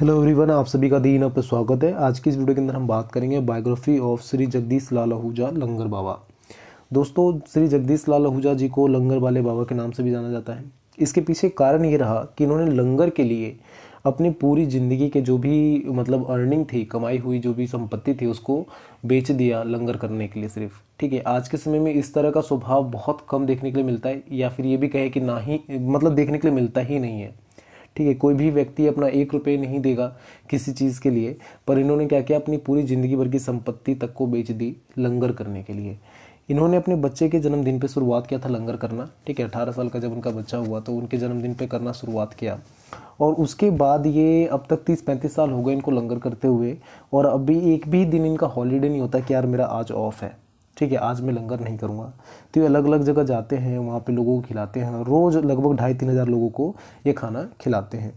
hello everyone आप सभी का दिन पर स्वागत है आज की इस वीडियो के अंदर हम बात करेंगे बायोग्राफी ऑफ श्री जगदीश लाल आहूजा लंगर बाबा दोस्तों श्री जगदीश लाल आहूजा जी को लंगर वाले बाबा के नाम से भी जाना जाता है इसके पीछे कारण ये रहा कि इन्होंने लंगर के लिए अपनी पूरी ज़िंदगी के जो भी मतलब अर्निंग थी कमाई हुई जो भी संपत्ति थी उसको बेच दिया लंगर करने के लिए सिर्फ ठीक है आज के समय में इस तरह का स्वभाव बहुत कम देखने के लिए मिलता है या फिर ये भी कहे कि ना ही मतलब देखने के लिए मिलता ही नहीं है ठीक है कोई भी व्यक्ति अपना एक रुपये नहीं देगा किसी चीज़ के लिए पर इन्होंने क्या किया अपनी पूरी ज़िंदगी भर की संपत्ति तक को बेच दी लंगर करने के लिए इन्होंने अपने बच्चे के जन्मदिन पे शुरुआत किया था लंगर करना ठीक है अठारह साल का जब उनका बच्चा हुआ तो उनके जन्मदिन पे करना शुरुआत किया और उसके बाद ये अब तक तीस पैंतीस साल हो गए इनको लंगर करते हुए और अभी एक भी दिन इनका हॉलीडे नहीं होता कि यार मेरा आज ऑफ है ठीक है आज मैं लंगर नहीं करूँगा तो ये अलग अलग जगह जाते हैं वहाँ पे लोगों को खिलाते हैं रोज़ लगभग ढाई तीन हज़ार लोगों को ये खाना खिलाते हैं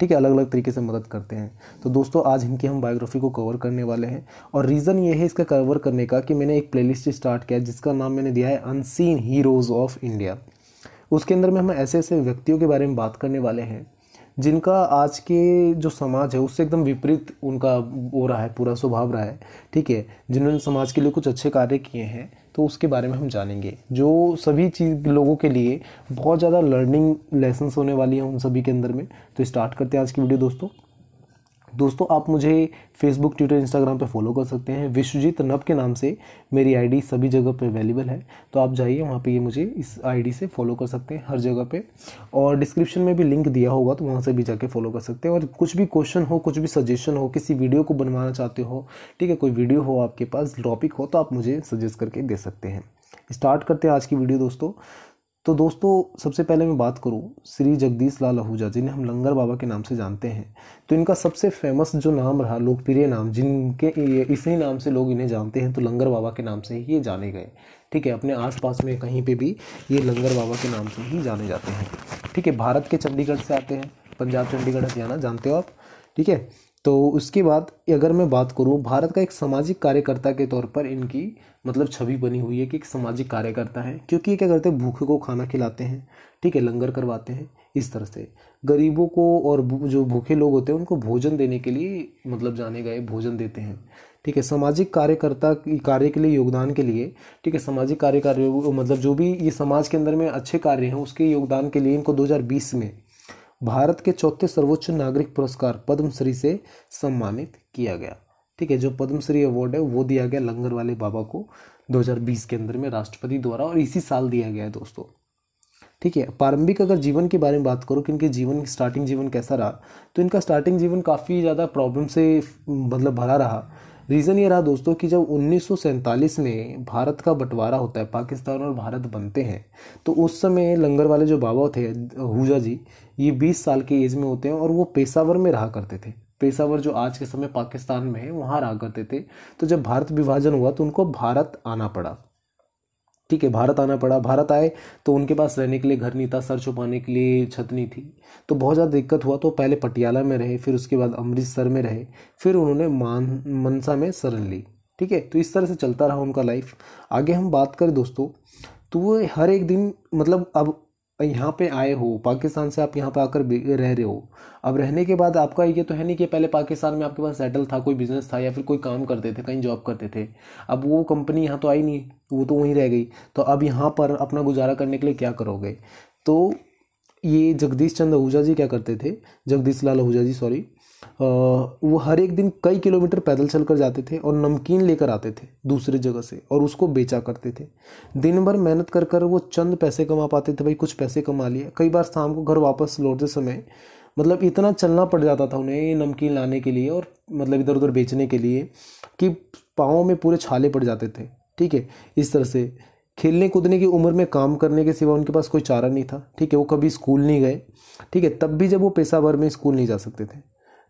ठीक है अलग अलग तरीके से मदद करते हैं तो दोस्तों आज इनकी हम बायोग्राफी को कवर करने वाले हैं और रीज़न ये है इसका कवर करने का कि मैंने एक प्लेलिस्ट स्टार्ट किया जिसका नाम मैंने दिया है अनसीन हीरोज़ ऑफ इंडिया उसके अंदर में हम ऐसे ऐसे व्यक्तियों के बारे में बात करने वाले हैं जिनका आज के जो समाज है उससे एकदम विपरीत उनका हो रहा है पूरा स्वभाव रहा है ठीक है जिन्होंने समाज के लिए कुछ अच्छे कार्य किए हैं तो उसके बारे में हम जानेंगे जो सभी चीज लोगों के लिए बहुत ज़्यादा लर्निंग लेसन्स होने वाली हैं उन सभी के अंदर में तो स्टार्ट करते हैं आज की वीडियो दोस्तों दोस्तों आप मुझे फेसबुक ट्विटर इंस्टाग्राम पे फॉलो कर सकते हैं विश्वजीत नब के नाम से मेरी आईडी सभी जगह पे अवेलेबल है तो आप जाइए वहाँ पे ये मुझे इस आईडी से फॉलो कर सकते हैं हर जगह पे और डिस्क्रिप्शन में भी लिंक दिया होगा तो वहाँ से भी जाके फॉलो कर सकते हैं और कुछ भी क्वेश्चन हो कुछ भी सजेशन हो किसी वीडियो को बनवाना चाहते हो ठीक है कोई वीडियो हो आपके पास टॉपिक हो तो आप मुझे सजेस्ट करके दे सकते हैं स्टार्ट करते हैं आज की वीडियो दोस्तों तो दोस्तों सबसे पहले मैं बात करूँ श्री जगदीश लाल आहूजा जिन्हें हम लंगर बाबा के नाम से जानते हैं तो इनका सबसे फेमस जो नाम रहा लोकप्रिय नाम जिनके इसी नाम से लोग इन्हें जानते हैं तो लंगर बाबा के नाम से ही ये जाने गए ठीक है अपने आसपास में कहीं पे भी ये लंगर बाबा के नाम से ही जाने जाते हैं ठीक है भारत के चंडीगढ़ से आते हैं पंजाब चंडीगढ़ हरियाणा जानते हो आप ठीक है तो उसके बाद अगर मैं बात करूँ भारत का एक सामाजिक कार्यकर्ता के तौर पर इनकी मतलब छवि बनी हुई है कि एक सामाजिक कार्यकर्ता है क्योंकि ये क्या करते हैं भूखे को खाना खिलाते हैं ठीक है लंगर करवाते हैं इस तरह से गरीबों को और जो भूखे लोग होते हैं उनको भोजन देने के लिए मतलब जाने गए भोजन देते हैं ठीक है सामाजिक कार्यकर्ता कार्य के लिए योगदान के लिए ठीक है सामाजिक कार्य कार्य मतलब जो भी ये समाज के अंदर में अच्छे कार्य हैं उसके योगदान के लिए इनको 2020 में भारत के चौथे सर्वोच्च नागरिक पुरस्कार पद्मश्री से सम्मानित किया गया ठीक है जो पद्मश्री अवार्ड है वो दिया गया लंगर वाले बाबा को 2020 के अंदर में राष्ट्रपति द्वारा और इसी साल दिया गया है दोस्तों ठीक है प्रारंभिक अगर जीवन के बारे में बात करो कि इनके जीवन स्टार्टिंग जीवन कैसा रहा तो इनका स्टार्टिंग जीवन काफ़ी ज़्यादा प्रॉब्लम से मतलब भरा रहा रीज़न ये रहा दोस्तों कि जब उन्नीस में भारत का बंटवारा होता है पाकिस्तान और भारत बनते हैं तो उस समय लंगर वाले जो बाबा थे हुजा जी ये 20 साल की एज में होते हैं और वो पेशावर में रहा करते थे पेशावर जो आज के समय पाकिस्तान में है वहाँ रहा करते थे तो जब भारत विभाजन हुआ तो उनको भारत आना पड़ा ठीक है भारत आना पड़ा भारत आए तो उनके पास रहने के लिए घर नहीं था सर छुपाने के लिए छत नहीं थी तो बहुत ज़्यादा दिक्कत हुआ तो पहले पटियाला में रहे फिर उसके बाद अमृतसर में रहे फिर उन्होंने मान मनसा में शरण ली ठीक है तो इस तरह से चलता रहा उनका लाइफ आगे हम बात करें दोस्तों तो वो हर एक दिन मतलब अब यहाँ पे आए हो पाकिस्तान से आप यहाँ पे आकर रह रहे हो अब रहने के बाद आपका ये तो है नहीं कि पहले पाकिस्तान में आपके पास सेटल था कोई बिजनेस था या फिर कोई काम करते थे कहीं जॉब करते थे अब वो कंपनी यहाँ तो आई नहीं वो तो वहीं रह गई तो अब यहाँ पर अपना गुजारा करने के लिए क्या करोगे तो ये जगदीश चंद आहूजा जी क्या करते थे जगदीश लाल आहूजा जी सॉरी वो हर एक दिन कई किलोमीटर पैदल चल कर जाते थे और नमकीन लेकर आते थे दूसरे जगह से और उसको बेचा करते थे दिन भर मेहनत कर कर वो चंद पैसे कमा पाते थे भाई कुछ पैसे कमा लिए कई बार शाम को घर वापस लौटते समय मतलब इतना चलना पड़ जाता था उन्हें नमकीन लाने के लिए और मतलब इधर उधर बेचने के लिए कि पाँव में पूरे छाले पड़ जाते थे ठीक है इस तरह से खेलने कूदने की उम्र में काम करने के सिवा उनके पास कोई चारा नहीं था ठीक है वो कभी स्कूल नहीं गए ठीक है तब भी जब वो पेशावर में स्कूल नहीं जा सकते थे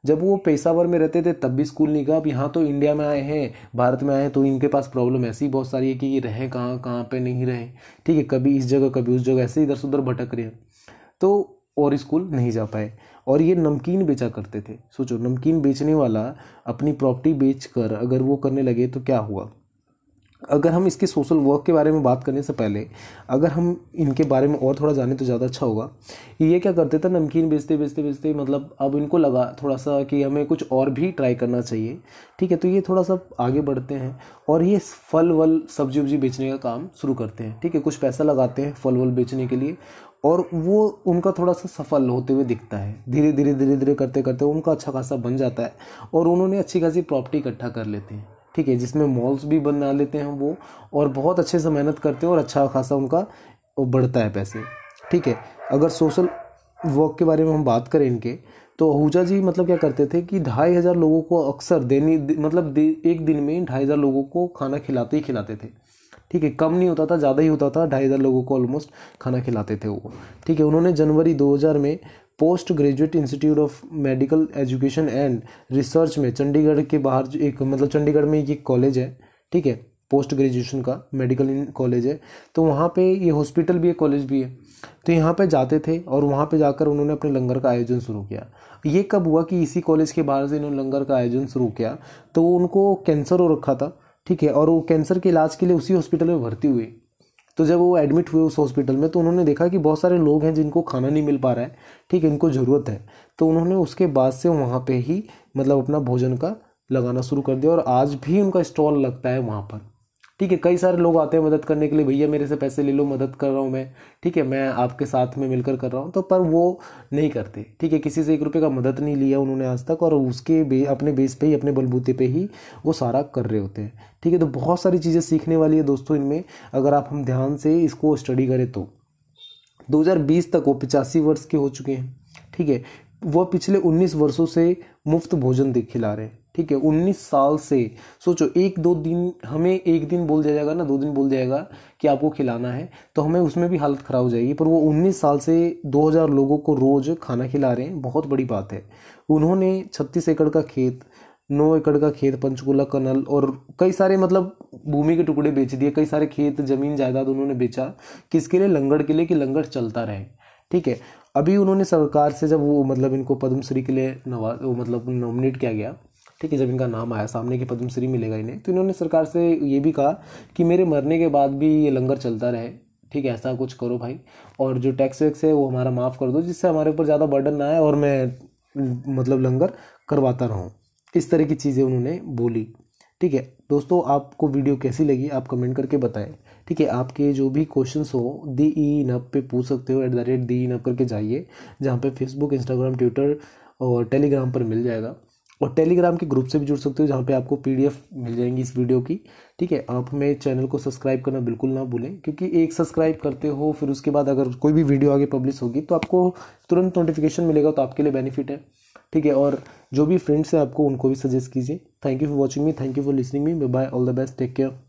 जब वो पेशावर में रहते थे तब भी स्कूल नहीं गए अब यहाँ तो इंडिया में आए हैं भारत में आए हैं तो इनके पास प्रॉब्लम ऐसी बहुत सारी है कि ये रहे कहाँ कहाँ पर नहीं रहे ठीक है कभी इस जगह कभी उस जगह ऐसे इधर से उधर भटक रहे हैं तो और स्कूल नहीं जा पाए और ये नमकीन बेचा करते थे सोचो नमकीन बेचने वाला अपनी प्रॉपर्टी बेच कर अगर वो करने लगे तो क्या हुआ अगर हम इसके सोशल वर्क के बारे में बात करने से पहले अगर हम इनके बारे में और थोड़ा जाने तो ज़्यादा अच्छा होगा ये क्या करते थे नमकीन बेचते बेचते बेचते मतलब अब इनको लगा थोड़ा सा कि हमें कुछ और भी ट्राई करना चाहिए ठीक है तो ये थोड़ा सा आगे बढ़ते हैं और ये फल वल सब्जी वब्जी बेचने का काम शुरू करते हैं ठीक है कुछ पैसा लगाते हैं फल वल बेचने के लिए और वो उनका थोड़ा सा सफल होते हुए दिखता है धीरे धीरे धीरे धीरे करते करते उनका अच्छा खासा बन जाता है और उन्होंने अच्छी खासी प्रॉपर्टी इकट्ठा कर लेते हैं ठीक है जिसमें मॉल्स भी बना लेते हैं वो और बहुत अच्छे से मेहनत करते हैं और अच्छा खासा उनका बढ़ता है पैसे ठीक है अगर सोशल वर्क के बारे में हम बात करें इनके तो आहूजा जी मतलब क्या करते थे कि ढाई हज़ार लोगों को अक्सर देनी मतलब दे, एक दिन में ढाई हज़ार लोगों को खाना खिलाते ही खिलाते थे ठीक है कम नहीं होता था ज़्यादा ही होता था ढाई हज़ार लोगों को ऑलमोस्ट खाना खिलाते थे वो ठीक है उन्होंने जनवरी 2000 में Post Graduate Institute of Medical Education and Research में चंडीगढ़ के बाहर जो एक मतलब चंडीगढ़ में एक कॉलेज है ठीक है पोस्ट ग्रेजुएशन का मेडिकल कॉलेज है तो वहाँ पे ये हॉस्पिटल भी है कॉलेज भी है तो यहाँ पे जाते थे और वहाँ पे जाकर उन्होंने अपने लंगर का आयोजन शुरू किया ये कब हुआ कि इसी कॉलेज के बाहर से इन्होंने लंगर का आयोजन शुरू किया तो उनको कैंसर हो रखा था ठीक है और वो कैंसर के इलाज के लिए उसी हॉस्पिटल में भर्ती हुए तो जब वो एडमिट हुए उस हॉस्पिटल में तो उन्होंने देखा कि बहुत सारे लोग हैं जिनको खाना नहीं मिल पा रहा है ठीक है इनको ज़रूरत है तो उन्होंने उसके बाद से वहाँ पर ही मतलब अपना भोजन का लगाना शुरू कर दिया और आज भी उनका स्टॉल लगता है वहाँ पर ठीक है कई सारे लोग आते हैं मदद करने के लिए भैया मेरे से पैसे ले लो मदद कर रहा हूँ मैं ठीक है मैं आपके साथ में मिलकर कर रहा हूँ तो पर वो नहीं करते ठीक है किसी से एक रुपये का मदद नहीं लिया उन्होंने आज तक और उसके बे, अपने बेस पे ही अपने बलबूते पे ही वो सारा कर रहे होते हैं ठीक है तो बहुत सारी चीज़ें सीखने वाली है दोस्तों इनमें अगर आप हम ध्यान से इसको स्टडी करें तो 2020 तक वो पिचासी वर्ष के हो चुके हैं ठीक है वह पिछले 19 वर्षों से मुफ्त भोजन खिला रहे हैं ठीक है उन्नीस साल से सोचो एक दो दिन हमें एक दिन बोल दिया जाएगा ना दो दिन बोल दिया जाएगा कि आपको खिलाना है तो हमें उसमें भी हालत ख़राब हो जाएगी पर वो उन्नीस साल से दो हज़ार लोगों को रोज़ खाना खिला रहे हैं बहुत बड़ी बात है उन्होंने छत्तीस एकड़ का खेत नौ एकड़ का खेत पंचकूला कनल और कई सारे मतलब भूमि के टुकड़े बेच दिए कई सारे खेत ज़मीन जायदाद उन्होंने बेचा किसके लिए लंगड़ के लिए कि लंगड़ चलता रहे ठीक है अभी उन्होंने सरकार से जब वो मतलब इनको पद्मश्री के लिए नवा मतलब नॉमिनेट किया गया ठीक है जब इनका नाम आया सामने की पद्मश्री मिलेगा इन्हें तो इन्होंने सरकार से ये भी कहा कि मेरे मरने के बाद भी ये लंगर चलता रहे ठीक है ऐसा कुछ करो भाई और जो टैक्स वैक्स है वो हमारा माफ़ कर दो जिससे हमारे ऊपर ज़्यादा बर्डन ना आए और मैं मतलब लंगर करवाता रहूँ इस तरह की चीज़ें उन्होंने बोली ठीक है दोस्तों आपको वीडियो कैसी लगी आप कमेंट करके बताएं ठीक है आपके जो भी क्वेश्चन हो दी ई इन अप पे पूछ सकते हो एट द रेट दी इन अप करके जाइए जहाँ पे फेसबुक इंस्टाग्राम ट्विटर और टेलीग्राम पर मिल जाएगा और टेलीग्राम के ग्रुप से भी जुड़ सकते हो जहाँ पे आपको पीडीएफ मिल जाएंगी इस वीडियो की ठीक है आप हमें चैनल को सब्सक्राइब करना बिल्कुल ना भूलें क्योंकि एक सब्सक्राइब करते हो फिर उसके बाद अगर कोई भी वीडियो आगे पब्लिश होगी तो आपको तुरंत नोटिफिकेशन मिलेगा तो आपके लिए बेनिफिट है ठीक है और जो भी फ्रेंड्स हैं आपको उनको भी सजेस्ट कीजिए thank you for watching me thank you for listening me bye all the best take care